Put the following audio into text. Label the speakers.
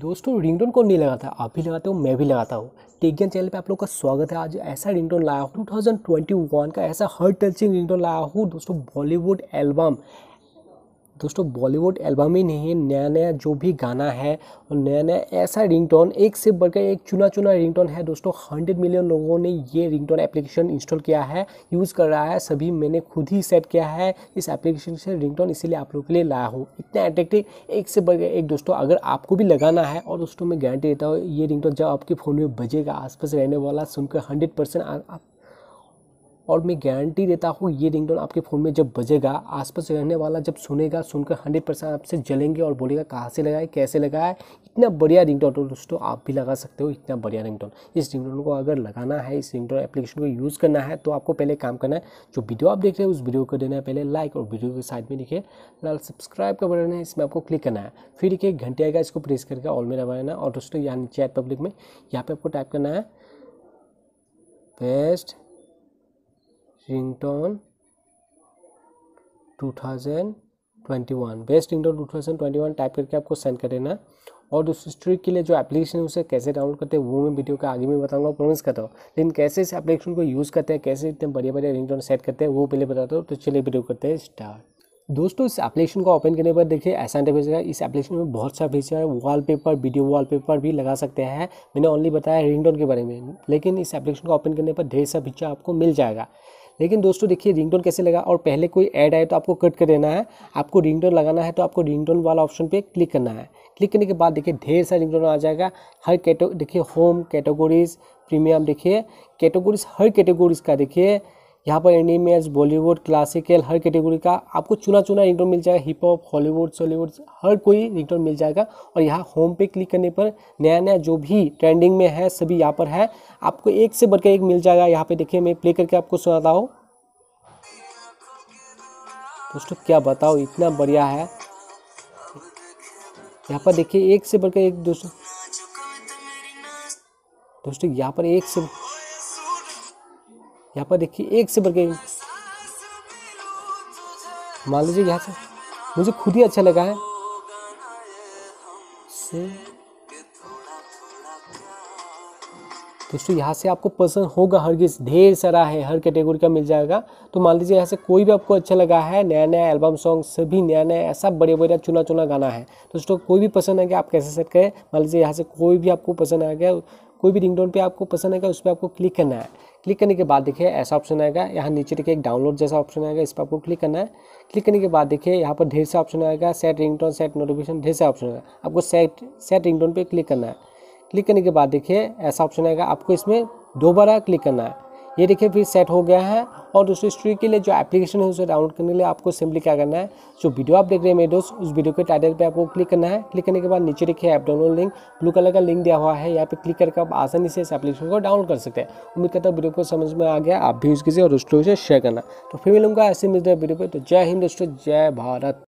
Speaker 1: दोस्तों रिंगटोन कौन नहीं लगाता आप भी लगाते हो मैं भी लगाता हूँ टेकियन चैनल पे आप लोग का स्वागत है आज ऐसा रिंगटोन लाया हूँ 2021 का ऐसा हर टचिंग रिंगटोन लाया हूँ दोस्तों बॉलीवुड एल्बम दोस्तों बॉलीवुड एल्बम ही नहीं नया नया जो भी गाना है और नया नया ऐसा रिंगटोन एक से बढ़कर एक चुना चुना रिंगटोन है दोस्तों हंड्रेड मिलियन लोगों ने ये रिंगटोन एप्लीकेशन इंस्टॉल किया है यूज़ कर रहा है सभी मैंने खुद ही सेट किया है इस एप्लीकेशन से रिंगटोन इसीलिए आप लोग के लिए लाया हूँ इतना अट्रैक्टिव एक से बढ़कर एक दोस्तों अगर आपको भी लगाना है और दोस्तों मैं गारंटी देता हूँ ये रिंगटोन जब आपके फ़ोन में बजेगा आसपास रहने वाला सुनकर हंड्रेड परसेंट आप और मैं गारंटी देता हूँ ये रिंगटोन आपके फ़ोन में जब बजेगा आसपास रहने वाला जब सुनेगा सुनकर हंड्रेड परसेंट आपसे जलेंगे और बोलेगा कहाँ से लगाए कैसे लगाए इतना बढ़िया रिंगटोन टोन दोस्तों आप भी लगा सकते हो इतना बढ़िया रिंगटोन इस रिंगटोन को अगर लगाना है इस रिंगटोन एप्लीकेशन को यूज़ करना है तो आपको पहले काम करना है जो वीडियो आप देख रहे हैं उस वीडियो को देना है पहले लाइक और वीडियो के साइड में देखिए लाल सब्सक्राइब का बटन है इसमें आपको क्लिक करना है फिर एक घंटे आएगा इसको प्रेस करके ऑल में लगाना है और दोस्तों यहाँ नीचे पब्लिक में यहाँ पर आपको टाइप करना है best ringtone 2021 best twenty 2021 type करके आपको सेंड कर देना और उस स्ट्रिक के लिए जो एप्लीकेशन है उसे कैसे डाउनलोड करते हैं वो मैं वीडियो के आगे में बताऊंगा प्रोमिस करता हूँ लेकिन कैसे इस एप्लीकेशन को यूज़ करते हैं कैसे इतने बढ़िया बढ़िया रिंगटोन सेट करते हैं वो पहले बताता हूँ तो चलिए वीडियो करते हैं स्टार्ट दोस्तों इस एप्लीकेशन को ओपन करने पर देखिए ऐसा इंटरफेस है इस एप्लीकेशन में बहुत सारा फीचर है वॉलपेपर वीडियो वॉलपेपर भी लगा सकते हैं मैंने ओनली बताया रिंगटोन के बारे में लेकिन इस एप्लीकेशन को ओपन करने पर ढेर सा फीचर आपको मिल जाएगा लेकिन दोस्तों देखिए रिंगटोन कैसे लगा और पहले कोई ऐड आए तो आपको कट कर देना है आपको रिंगटोन लगाना है तो आपको रिंगटोन वाला ऑप्शन पे क्लिक करना है क्लिक करने के बाद देखिए ढेर सारे रिंगटोन आ जाएगा हर कैटो देखिए होम कैटेगोरीज प्रीमियम देखिए कैटेगोरीज हर कैटेगोरीज का देखिए यहाँ पर इंडी बॉलीवुड क्लासिकल हर कैटेगरी का आपको चुना चुना रिंगटोन मिल जाएगा हिप हॉप हॉलीवुड सॉलीवुड हर कोई रिंगटोन मिल जाएगा और यहाँ होम पे क्लिक करने पर नया नया जो भी ट्रेंडिंग में है सभी यहाँ पर है आपको एक से बढ़कर एक मिल जाएगा यहाँ पे देखिए मैं प्ले करके आपको सुनाता हूँ दोस्तों क्या बताओ इतना बढ़िया है यहाँ पर देखिए एक से बढ़कर एक दोस्तों दोस्तों यहाँ पर एक से यहाँ पर देखिए एक से बढ़ के मान लीजिए यहाँ से मुझे खुद ही अच्छा लगा है दोस्तों यहाँ से आपको पसंद होगा हर किस ढेर सारा है हर कैटेगरी का मिल जाएगा तो मान लीजिए यहाँ से कोई भी आपको अच्छा लगा है नया नया एल्बम सॉन्ग सभी नया नया ऐसा बड़े बड़े चुना चुना गाना है दोस्तों कोई भी पसंद आ गया आप कैसे सेट करें मान लीजिए यहाँ से कोई भी आपको पसंद आ गया कोई भी रिंगटोन पे आपको पसंद आएगा उस पर आपको क्लिक करना है क्लिक करने के बाद देखिए ऐसा ऑप्शन आएगा यहाँ नीचे देखिए एक डाउनलोड जैसा ऑप्शन आएगा इस पर आपको क्लिक करना है क्लिक करने के बाद देखिए यहाँ पर ढेर सा ऑप्शन आएगा सेट रिंगटोन सेट नोटिफिकेशन ढेर सा ऑप्शन आएगा आपको सेट सेट रिंगटोन पर क्लिक करना है क्लिक करने के बाद देखिए ऐसा ऑप्शन आएगा आपको इसमें दोबारा क्लिक करना है ये देखिए फिर सेट हो गया है और दूसरी स्टोरी के लिए जो एप्लीकेशन है उसे डाउनलोड करने के लिए आपको सिंपली क्या करना है जो वीडियो आप देख रहे हैं मेरे दोस्त उस वीडियो के टाइटल पे आपको क्लिक करना है क्लिक करने के बाद नीचे देखिए app download link blue colour का लिंक दिया हुआ है यहाँ पे क्लिक करके आप आसानी से इस एप्लीकेशन को डाउनलोड कर सकते हैं उम्मीद करता हूँ वीडियो को समझ में आ गया आप भी यूज़ कीजिए और दोस्तों से शेयर करना तो फिर मिलूंगा ऐसे मिलते हैं वीडियो पर तो जय हिंद दोस्तों जय भारत